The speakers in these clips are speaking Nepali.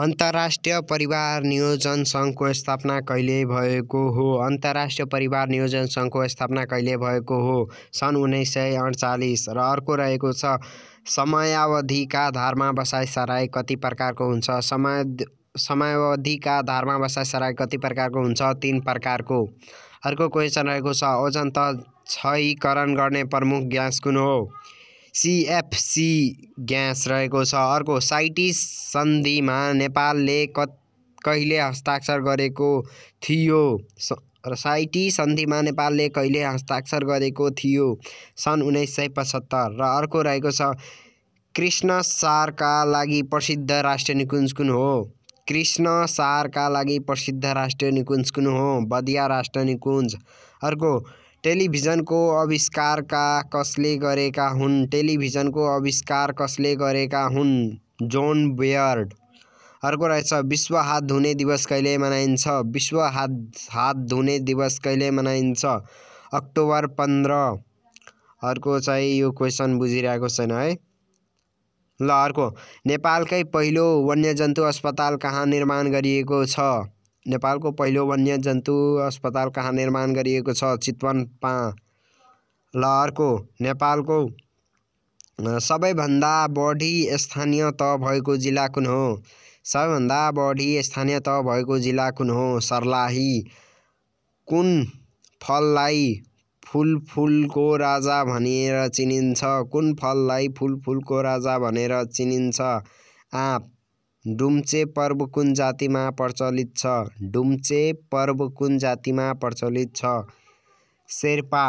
अन्तर्राष्ट्रिय परिवार नियोजन सङ्घको स्थापना कहिले भएको हो अन्तर्राष्ट्रिय परिवार नियोजन सङ्घको स्थापना कहिले भएको हो सन् उन्नाइस सय अडचालिस र अर्को रहेको छ समयावधिका बसाइ बसाइसराई कति प्रकारको हुन्छ समय समयावधिका बसाइ बसाइसराई कति प्रकारको हुन्छ तिन प्रकारको अर्को क्वेसन रहेको छ ओजन त क्षयीकरण गर्ने प्रमुख ग्यास कुन हो सिएफसी ग्यास रहेको छ अर्को साइटिस सन्धिमा नेपालले कहिले हस्ताक्षर गरेको थियो र साइटी सन्धिमा नेपालले कहिले हस्ताक्षर गरेको थियो सन् उन्नाइस सय पचहत्तर र अर्को रहेको छ कृष्ण सारका लागि प्रसिद्ध राष्ट्रिय निकुञ्ज कुन हो कृष्ण सारका लागि प्रसिद्ध राष्ट्रिय निकुञ्ज कुन हो बदिया राष्ट्रिय निकुञ्ज अर्को टेलिभिजनको आविष्कारका कसले गरेका हुन् टेलिभिजनको आविष्कार कसले गरेका हुन् जोन बियर्ड अर्को रहेछ विश्व हात धुने दिवस कहिले मनाइन्छ विश्व हात हात धुने दिवस कहिले मनाइन्छ अक्टोबर पन्ध्र अर्को चाहिँ यो क्वेसन बुझिरहेको छैन है ल अर्को नेपालकै पहिलो वन्यजन्तु अस्पताल कहाँ निर्माण गरिएको छ नेपालको पहिलो वन्यजन्तु अस्पताल कहाँ निर्माण गरिएको छ चितवन पा लहरको नेपालको सबैभन्दा बढी स्थानीय तह भएको जिल्ला कुन हो सबैभन्दा बढी स्थानीय तह भएको जिल्ला कुन हो सर्लाही कुन फललाई फुल राजा भनेर चिनिन्छ कुन फललाई फुल राजा भनेर चिनिन्छ आँप डुम्चे पर्व कुन जातिमा प्रचलित छ डुम्चे पर्व कुन जातिमा प्रचलित छ शेर्पा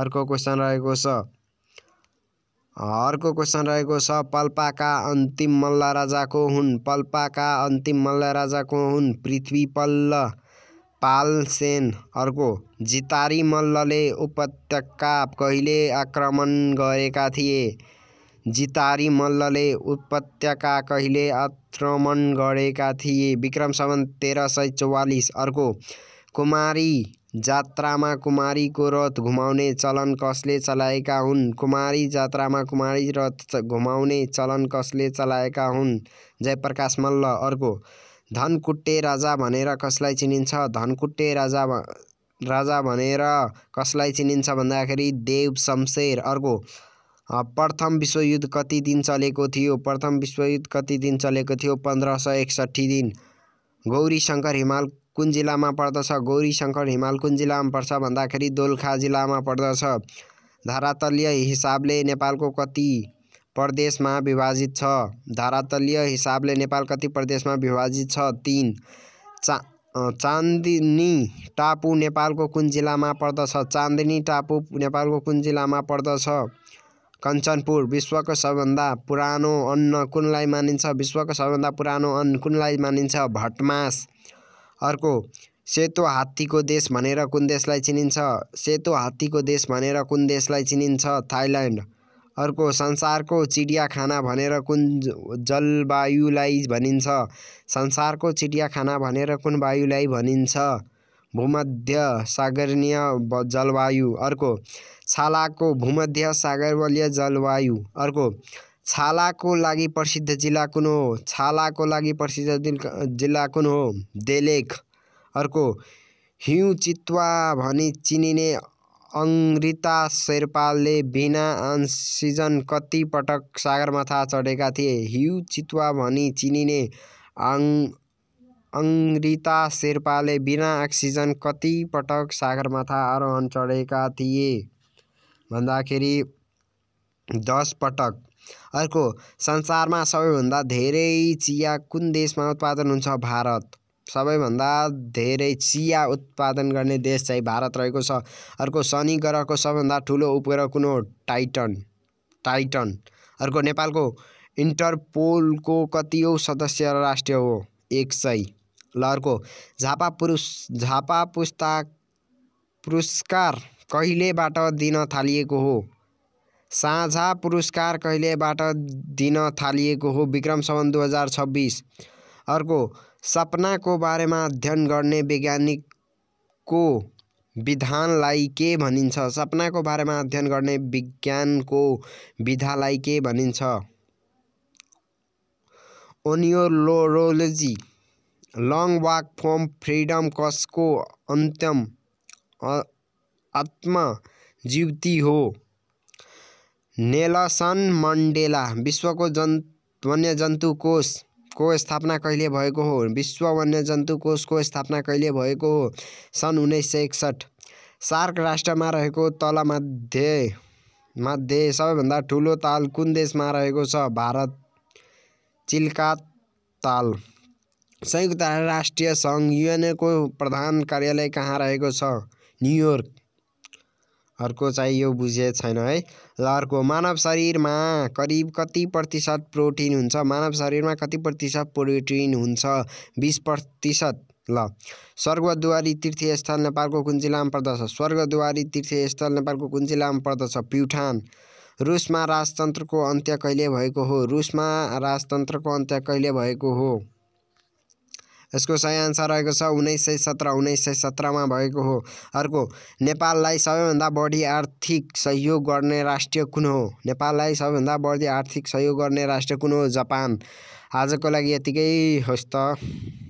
अर्को क्वेसन रहेको छ अर्को क्वेसन रहेको छ पल्पाका अन्तिम मल्ल राजाको हुन् पल्पाका अन्तिम मल्ल राजाको हुन् पृथ्वी पल्ल पाल सेन अर्को जितारी मल्लले उपत्यका कहिले आक्रमण गरेका थिए जितारी मल्लले उपत्यका कहिले आक्रमण गरेका थिए विक्रम सम्बन्ध तेह्र सय चौवालिस अर्को कुमारी जात्रामा कुमारीको रथ घुमाउने चलन कसले चलाएका हुन् कुमारी जात्रामा कुमारी रथ घुमाउने चलन कसले चलाएका हुन् जयप्रकाश मल्ल अर्को धनकुट्टे राजा भनेर कसलाई चिनिन्छ धनकुट्टे राजा राजा भनेर कसलाई चिनिन्छ भन्दाखेरि देव शमशेर अर्को प्रथम विश्वयुद्ध कति दिन चलेको थियो प्रथम विश्वयुद्ध कति दिन चलेको थियो पन्ध्र सय एकसट्ठी दिन गौरी शङ्कर हिमाल कुन जिल्लामा पर्दछ गौरी शङ्कर हिमाल कुन जिल्लामा पर्छ भन्दाखेरि दोलखा जिल्लामा पर्दछ धारातल्य हिसाबले नेपालको कति प्रदेशमा विभाजित छ धारातल्य हिसाबले नेपाल कति प्रदेशमा विभाजित छ तिन चा चाँदनी टापु नेपालको कुन जिल्लामा पर्दछ चाँदनी टापु नेपालको कुन जिल्लामा पर्दछ कञ्चनपुर विश्वको सबभन्दा पुरानो अन्न कुनलाई मानिन्छ विश्वको सबभन्दा पुरानो अन्न कुनलाई मानिन्छ भटमास अर्को सेतो हात्तीको देश भनेर कुन देशलाई चिनिन्छ सेतो हात्तीको देश भनेर कुन देशलाई चिनिन्छ थाइल्यान्ड अर्को संसारको चिडियाखाना भनेर कुन जलवायुलाई भनिन्छ संसारको चिडियाखाना भनेर कुन वायुलाई भनिन्छ भूमध्य सागरीय जलवायु अर्को छालाको भूमध्य सागरवलीय जलवायु अर्को छालाको लागि प्रसिद्ध जिल्ला कुन हो छालाको लागि प्रसिद्ध जिल्ला कुन हो देलेख अर्को हिउँ चितुवा भनी चिनिने अङ्ग्रिता शेर्पालले बिना अनसिजन कति पटक सागरमाथा चढेका थिए हिउँ चितुवा भनी चिनिने आङ अङ्गिता शेर्पाले बिना अक्सिजन कति पटक सागरमाथा आरोहण चढेका थिए भन्दाखेरि दस पटक अर्को संसारमा सबैभन्दा धेरै चिया कुन देशमा उत्पादन हुन्छ भारत सबैभन्दा धेरै चिया उत्पादन गर्ने देश चाहिँ भारत रहेको छ अर्को शनि ग्रहको सबैभन्दा ठुलो उपग्रह कुन हो टाइटन टाइटन अर्को नेपालको इन्टरपोलको कति सदस्य राष्ट्र हो एक सय लहरको झापा पुरुष झापा पुस्ता पुरस्कार कहिलेबाट दिन थालिएको हो साझा पुरस्कार कहिलेबाट दिन थालिएको हो विक्रम सम्बन्ध दुई हजार छब्बिस अर्को सपनाको बारेमा अध्ययन गर्ने वैज्ञानिकको विधानलाई के भनिन्छ सपनाको बारेमा अध्ययन गर्ने विज्ञानको विधालाई के भनिन्छ ओनियोलोरोलोजी लङ वाक फ्रम फ्रीडम कसको अन्तिम जीवती हो नेलसन मन्डेला विश्वको जन् वन्यजन्तु कोष को स्थापना कहिले भएको हो विश्व वन्यजन्तु कोषको स्थापना कहिले भएको हो सन् उन्नाइस सय एकसठ सार्क राष्ट्रमा रहेको तलमध्ये मध्ये सबैभन्दा ठुलो ताल कुन देशमा रहेको छ भारत चिल्का ताल संयुक्त राष्ट्रिय सङ्घ युएनको प्रधान कार्यालय कहाँ रहेको छ न्युयोर्क अर्को चाहिँ यो बुझे छैन है ल अर्को मानव शरीरमा करिब कति प्रतिशत प्रोटिन हुन्छ मानव शरीरमा कति प्रतिशत प्रोटिन हुन्छ बिस प्रतिशत ल स्वर्गद्वारी तीर्थस्थल नेपालको कुन जिल्लामा पर्दछ स्वर्गद्वारी तीर्थस्थल नेपालको कुन जिल्लामा पर्दछ प्युठान रुसमा राजतन्त्रको अन्त्य कहिले भएको हो रुसमा राजतन्त्रको अन्त्य कहिले भएको हो यसको सही आन्सर रहेको छ उन्नाइस सय सत्र उन्नाइस सय सत्रमा भएको हो अर्को नेपाललाई सबैभन्दा बढी आर्थिक सहयोग गर्ने राष्ट्र कुन हो नेपाललाई सबैभन्दा बढी आर्थिक सहयोग गर्ने राष्ट्र कुन हो जापान आजको लागि यतिकै होस् त